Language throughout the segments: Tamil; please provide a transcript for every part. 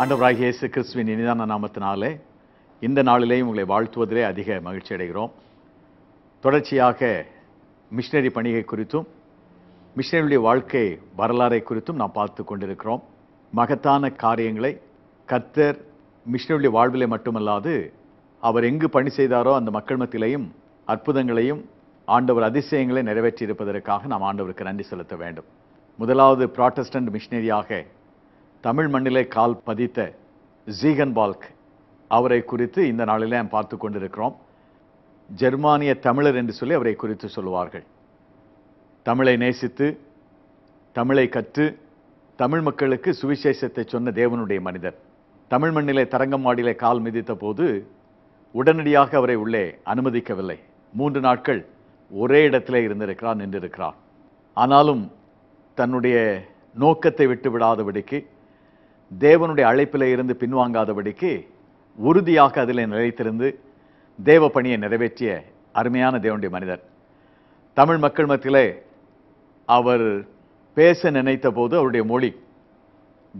ஆண்டவராகிய இயேசு கிறிஸ்துவின் இனிதான நாமத்தினாலே இந்த நாளிலேயும் உங்களை வாழ்த்துவதிலே அதிக மகிழ்ச்சி அடைகிறோம் தொடர்ச்சியாக மிஷினரி பணிகை குறித்தும் மிஷினரியுடைய வாழ்க்கை வரலாறை குறித்தும் நாம் பார்த்து கொண்டிருக்கிறோம் மகத்தான காரியங்களை கத்தர் மிஷினருடைய வாழ்விலே மட்டுமல்லாது அவர் எங்கு பணி செய்தாரோ அந்த மக்கள் மத்தியிலையும் அற்புதங்களையும் ஆண்டவர் அதிசயங்களை நிறைவேற்றியிருப்பதற்காக நாம் ஆண்டவருக்கு நன்றி செலுத்த வேண்டும் முதலாவது ப்ராட்டஸ்டன்ட் மிஷினரியாக தமிழ் மண்ணிலே கால் பதித்த ஜீகன் பால்க் அவரை குறித்து இந்த நாளிலே நாம் பார்த்து கொண்டிருக்கிறோம் ஜெர்மானிய தமிழர் என்று சொல்லி அவரை குறித்து சொல்லுவார்கள் தமிழை நேசித்து தமிழை கற்று தமிழ் மக்களுக்கு சுவிசேஷத்தை சொன்ன தேவனுடைய மனிதர் தமிழ் மண்ணிலே தரங்கம்பாடியிலே கால் மிதித்த போது உடனடியாக அவரை உள்ளே அனுமதிக்கவில்லை மூன்று நாட்கள் ஒரே இடத்திலே இருந்திருக்கிறார் நின்றிருக்கிறார் ஆனாலும் தன்னுடைய நோக்கத்தை விட்டு தேவனுடைய அழைப்பில் இருந்து பின்வாங்காதபடிக்கு உறுதியாக அதில் நிலைத்திருந்து தேவ பணியை நிறைவேற்றிய அருமையான தேவனுடைய மனிதர் தமிழ் மக்கள் மத்தியிலே அவர் பேச நினைத்த போது அவருடைய மொழி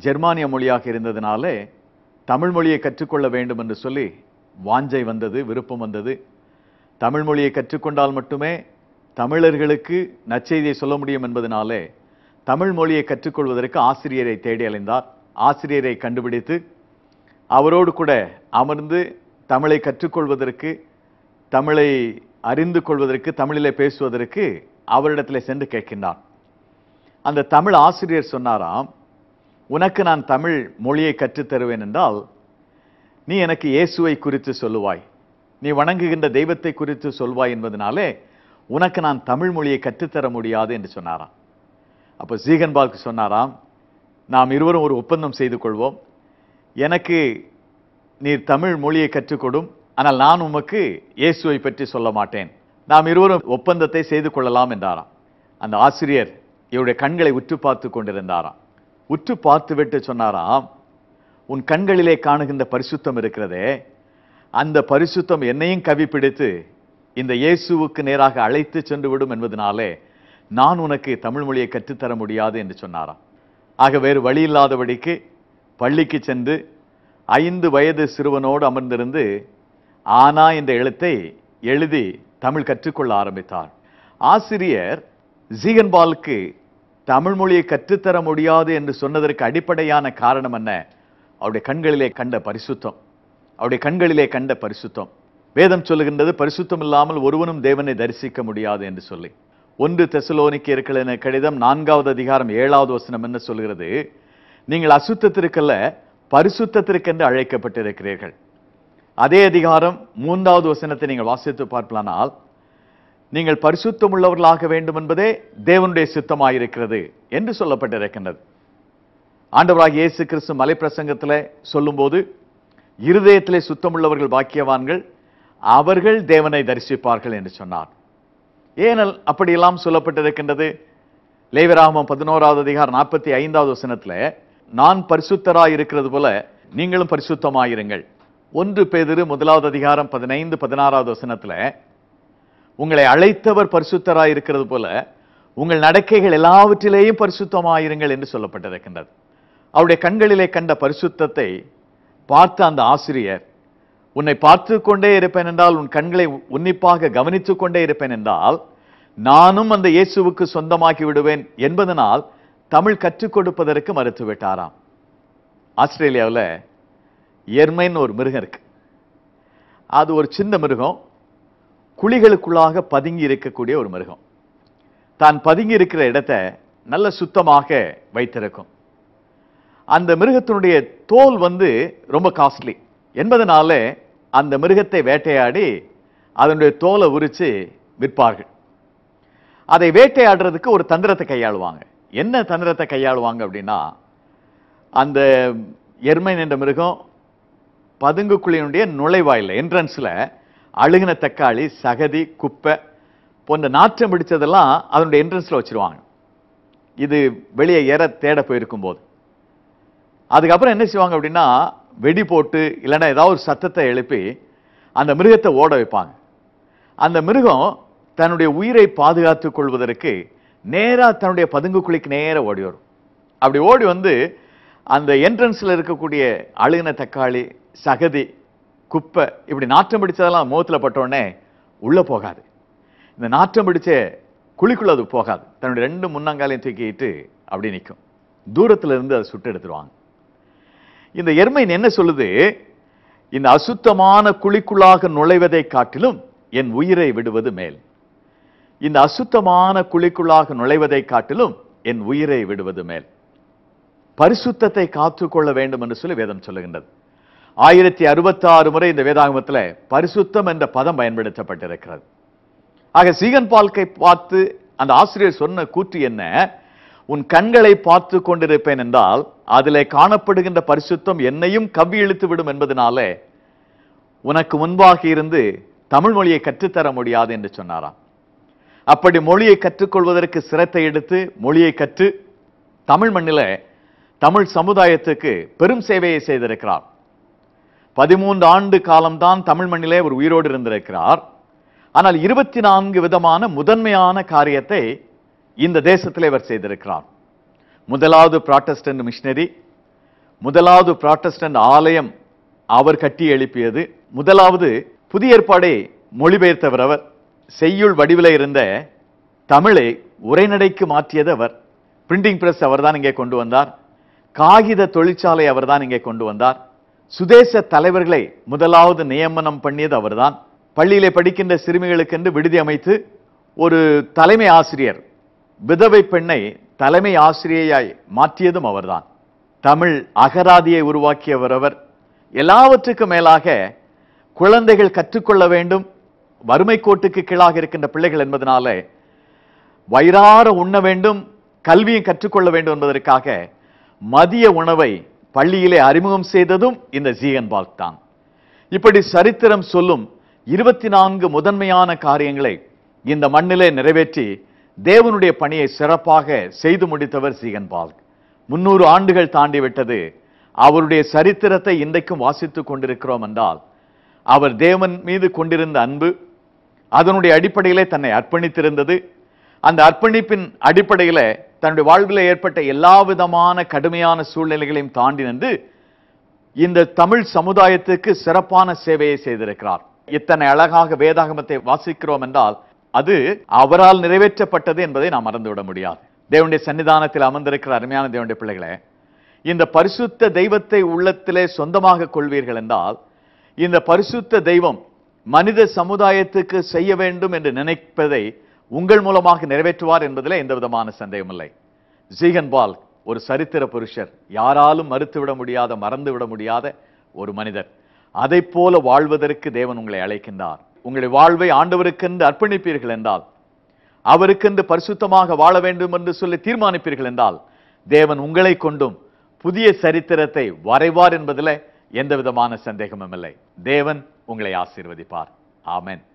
ஜெர்மானிய மொழியாக இருந்ததுனாலே தமிழ் மொழியை கற்றுக்கொள்ள வேண்டும் என்று சொல்லி வாஞ்சை வந்தது விருப்பம் வந்தது தமிழ் மொழியை கற்றுக்கொண்டால் மட்டுமே தமிழர்களுக்கு நச்செய்தியை சொல்ல முடியும் என்பதனாலே தமிழ் மொழியை கற்றுக்கொள்வதற்கு ஆசிரியரை தேடி அலைந்தார் ஆசிரியரை கண்டுபிடித்து அவரோடு கூட அமர்ந்து தமிழை கற்றுக்கொள்வதற்கு தமிழை அறிந்து கொள்வதற்கு தமிழில் பேசுவதற்கு அவரிடத்தில் சென்று கேட்கின்றான் அந்த தமிழ் ஆசிரியர் சொன்னாராம் உனக்கு நான் தமிழ் மொழியை கற்றுத்தருவேன் என்றால் நீ எனக்கு இயேசுவை குறித்து சொல்லுவாய் நீ வணங்குகின்ற தெய்வத்தை குறித்து சொல்வாய் என்பதனாலே உனக்கு நான் தமிழ் மொழியை கற்றுத்தர முடியாது என்று சொன்னாராம் அப்போ சீகன்பால்க்கு சொன்னாராம் நாம் இருவரும் ஒரு ஒப்பந்தம் செய்து கொள்வோம் எனக்கு நீர் தமிழ் மொழியை கற்றுக்கொடும் ஆனால் நான் உமக்கு இயேசுவை பற்றி சொல்ல மாட்டேன் நாம் இருவரும் ஒப்பந்தத்தை செய்து கொள்ளலாம் என்றாராம் அந்த ஆசிரியர் இவருடைய கண்களை உற்று பார்த்து கொண்டிருந்தாராம் உற்று பார்த்துவிட்டு சொன்னாராம் உன் கண்களிலே காணுகின்ற பரிசுத்தம் இருக்கிறதே அந்த பரிசுத்தம் என்னையும் கவிப்பிடித்து இந்த இயேசுவுக்கு நேராக அழைத்து சென்று விடும் என்பதனாலே நான் உனக்கு தமிழ் மொழியை கற்றுத்தர முடியாது என்று சொன்னாராம் ஆக வேறு வழி இல்லாதபடிக்கு பள்ளிக்கு சென்று ஐந்து வயது சிறுவனோடு அமர்ந்திருந்து ஆனா என்ற எழுத்தை எழுதி தமிழ் கற்றுக்கொள்ள ஆரம்பித்தார் ஆசிரியர் ஜீகன்பாலுக்கு தமிழ் மொழியை கற்றுத்தர முடியாது என்று சொன்னதற்கு அடிப்படையான காரணம் என்ன அவருடைய கண்களிலே கண்ட பரிசுத்தம் அவருடைய கண்களிலே கண்ட பரிசுத்தம் வேதம் சொல்லுகின்றது பரிசுத்தம் இல்லாமல் ஒருவனும் தேவனை தரிசிக்க முடியாது என்று சொல்லி ஒன்று தெசலோனிக்க என கடிதம் நான்காவது அதிகாரம் ஏழாவது வசனம் என்ன சொல்கிறது நீங்கள் அசுத்தத்திற்கல்ல பரிசுத்தத்திற்கென்று அழைக்கப்பட்டிருக்கிறீர்கள் அதே அதிகாரம் மூன்றாவது வசனத்தை நீங்கள் வாசித்து பார்ப்பலானால் நீங்கள் பரிசுத்தம் உள்ளவர்களாக வேண்டும் என்பதே தேவனுடைய சித்தமாயிருக்கிறது என்று சொல்லப்பட்டிருக்கின்றது ஆண்டவராக இயேசு கிறிஸ்து மலைப்பிரசங்கத்தில் சொல்லும்போது இருதயத்திலே சுத்தமுள்ளவர்கள் பாக்கியவான்கள் அவர்கள் தேவனை தரிசிப்பார்கள் என்று சொன்னார் ஏனல் அப்படியெல்லாம் சொல்லப்பட்டிருக்கின்றது லேவராமம் பதினோராவது அதிகாரம் நாற்பத்தி ஐந்தாவது வசனத்தில் நான் பரிசுத்தராய் இருக்கிறது போல நீங்களும் பரிசுத்தமாயிருங்கள் ஒன்று பேதிரு முதலாவது அதிகாரம் பதினைந்து பதினாறாவது வசனத்தில் உங்களை அழைத்தவர் பரிசுத்தராய் இருக்கிறது போல உங்கள் நடக்கைகள் எல்லாவற்றிலேயும் பரிசுத்தமாயிருங்கள் என்று சொல்லப்பட்டிருக்கின்றது அவருடைய கண்களிலே கண்ட பரிசுத்தத்தை பார்த்த அந்த ஆசிரியர் உன்னை பார்த்து கொண்டே இருப்பேன் என்றால் உன் கண்களை உன்னிப்பாக கவனித்துக் கொண்டே இருப்பேன் என்றால் நானும் அந்த இயேசுவுக்கு சொந்தமாக்கி விடுவேன் என்பதனால் தமிழ் கற்றுக் கொடுப்பதற்கு மறுத்துவிட்டாராம் ஆஸ்திரேலியாவில் எர்மைன்னு ஒரு மிருகம் இருக்கு அது ஒரு சின்ன மிருகம் குழிகளுக்குள்ளாக பதுங்கி இருக்கக்கூடிய ஒரு மிருகம் தான் பதுங்கி இருக்கிற இடத்த நல்ல சுத்தமாக வைத்திருக்கும் அந்த மிருகத்தினுடைய தோல் வந்து ரொம்ப காஸ்ட்லி என்பதனால அந்த மிருகத்தை வேட்டையாடி அதனுடைய தோலை உரித்து விற்பார்கள் அதை வேட்டையாடுறதுக்கு ஒரு தந்திரத்தை கையாளுவாங்க என்ன தந்திரத்தை கையாளுவாங்க அப்படின்னா அந்த எருமைன் நின்ற மிருகம் பதுங்கு குழியினுடைய நுழைவாயில் என்ட்ரன்ஸில் அழுகின தக்காளி சகதி குப்பை போன்ற நாற்றம் பிடிச்சதெல்லாம் அதனுடைய என்ட்ரன்ஸில் வச்சுருவாங்க இது வெளியே ஏற தேட போயிருக்கும் போது அதுக்கப்புறம் என்ன செய்வாங்க அப்படின்னா வெடி போட்டு இல்லைன்னா ஏதாவது ஒரு சத்தத்தை எழுப்பி அந்த மிருகத்தை ஓட வைப்பாங்க அந்த மிருகம் தன்னுடைய உயிரை பாதுகாத்து கொள்வதற்கு நேராக தன்னுடைய பதுங்கு குழிக்கு நேராக ஓடி வரும் அப்படி ஓடி வந்து அந்த என்ட்ரன்ஸில் இருக்கக்கூடிய அழுகின தக்காளி சகதி குப்பை இப்படி நாற்றம் பிடிச்சதெல்லாம் முகத்தில் பட்டோடனே உள்ளே போகாது இந்த நாற்றம் பிடிச்ச குழிக்குள்ளே அது போகாது தன்னுடைய ரெண்டு முன்னங்காலையும் தூக்கிட்டு அப்படி நிற்கும் தூரத்தில் இருந்து அதை சுட்டு எடுத்துருவாங்க இந்த எருமை என்ன சொல்லுது இந்த அசுத்தமான குழிக்குள்ளாக நுழைவதை காட்டிலும் என் உயிரை விடுவது மேல் இந்த அசுத்தமான குழிக்குள்ளாக நுழைவதை காட்டிலும் என் உயிரை விடுவது மேல் பரிசுத்தத்தை காத்துக்கொள்ள வேண்டும் என்று சொல்லி வேதம் சொல்லுகின்றது ஆயிரத்தி அறுபத்தாறு முறை இந்த வேதாகமத்தில் பரிசுத்தம் என்ற பதம் பயன்படுத்தப்பட்டிருக்கிறது ஆக சீகன் பால்கை பார்த்து அந்த ஆசிரியர் சொன்ன கூற்று என்ன உன் கண்களை பார்த்து கொண்டிருப்பேன் என்றால் அதிலே காணப்படுகின்ற பரிசுத்தம் என்னையும் கவி இழுத்து விடும் என்பதனாலே உனக்கு முன்பாக இருந்து தமிழ் மொழியை கற்றுத்தர முடியாது என்று சொன்னாராம் அப்படி மொழியை கற்றுக்கொள்வதற்கு சிரத்தை எடுத்து மொழியை கற்று தமிழ் மண்ணில் தமிழ் சமுதாயத்துக்கு பெரும் சேவையை செய்திருக்கிறார் பதிமூன்று ஆண்டு காலம்தான் தமிழ் மண்ணிலே ஒரு உயிரோடு இருந்திருக்கிறார் ஆனால் இருபத்தி நான்கு விதமான முதன்மையான காரியத்தை இந்த தேசத்தில் இவர் செய்திருக்கிறார் முதலாவது புராட்டஸ்டன்ட் மிஷினரி முதலாவது புராட்டஸ்டன்ட் ஆலயம் அவர் கட்டி எழுப்பியது முதலாவது புதிய ஏற்பாடை மொழிபெயர்த்தவர் அவர் செய்யுள் வடிவில் இருந்த தமிழை உரைநடைக்கு மாற்றியது அவர் பிரிண்டிங் பிரஸ் அவர் தான் இங்கே கொண்டு வந்தார் காகித தொழிற்சாலை அவர் தான் இங்கே கொண்டு வந்தார் சுதேச தலைவர்களை முதலாவது நியமனம் பண்ணியது அவர்தான் பள்ளியிலே படிக்கின்ற சிறுமிகளுக்கென்று விடுதி அமைத்து ஒரு தலைமை ஆசிரியர் விதவை பெண்ணை தலைமை ஆசிரியையாய் மாற்றியதும் அவர்தான் தமிழ் அகராதியை உருவாக்கியவர் அவர் எல்லாவற்றுக்கும் மேலாக குழந்தைகள் கற்றுக்கொள்ள வேண்டும் வறுமை கோட்டுக்கு கீழாக இருக்கின்ற பிள்ளைகள் என்பதனால வயிறார உண்ண வேண்டும் கல்வியும் கற்றுக்கொள்ள வேண்டும் என்பதற்காக மதிய உணவை பள்ளியிலே அறிமுகம் செய்ததும் இந்த ஜீகன் பால்க் தான் இப்படி சரித்திரம் சொல்லும் இருபத்தி நான்கு முதன்மையான காரியங்களை இந்த மண்ணிலே நிறைவேற்றி தேவனுடைய பணியை சிறப்பாக செய்து முடித்தவர் சீகன் பால்க் முன்னூறு ஆண்டுகள் தாண்டி விட்டது அவருடைய சரித்திரத்தை இன்றைக்கும் வாசித்துக் கொண்டிருக்கிறோம் என்றால் அவர் தேவன் மீது கொண்டிருந்த அன்பு அதனுடைய அடிப்படையிலே தன்னை அர்ப்பணித்திருந்தது அந்த அர்ப்பணிப்பின் அடிப்படையில் தன்னுடைய வாழ்வில் ஏற்பட்ட எல்லா விதமான கடுமையான சூழ்நிலைகளையும் தாண்டி நின்று இந்த தமிழ் சமுதாயத்துக்கு சிறப்பான சேவையை செய்திருக்கிறார் இத்தனை அழகாக வேதாகமத்தை வாசிக்கிறோம் என்றால் அது அவரால் நிறைவேற்றப்பட்டது என்பதை நாம் மறந்துவிட முடியாது தேவனுடைய சன்னிதானத்தில் அமர்ந்திருக்கிற அருமையான தேவனுடைய பிள்ளைகளே இந்த பரிசுத்த தெய்வத்தை உள்ளத்திலே சொந்தமாக கொள்வீர்கள் என்றால் இந்த பரிசுத்த தெய்வம் மனித சமுதாயத்துக்கு செய்ய வேண்டும் என்று நினைப்பதை உங்கள் மூலமாக நிறைவேற்றுவார் என்பதில் எந்த விதமான சந்தேகம் ஜீகன் ஜீகன்பால் ஒரு சரித்திர புருஷர் யாராலும் மறுத்துவிட முடியாத மறந்துவிட முடியாத ஒரு மனிதர் அதை போல வாழ்வதற்கு தேவன் உங்களை அழைக்கின்றார் உங்களுடைய வாழ்வை ஆண்டவருக்கென்று அர்ப்பணிப்பீர்கள் என்றால் அவருக்கென்று பரிசுத்தமாக வாழ வேண்டும் என்று சொல்லி தீர்மானிப்பீர்கள் என்றால் தேவன் உங்களை கொண்டும் புதிய சரித்திரத்தை வரைவார் என்பதில் எந்த விதமான சந்தேகமும் இல்லை தேவன் உங்களை ஆசீர்வதிப்பார் ஆமேன்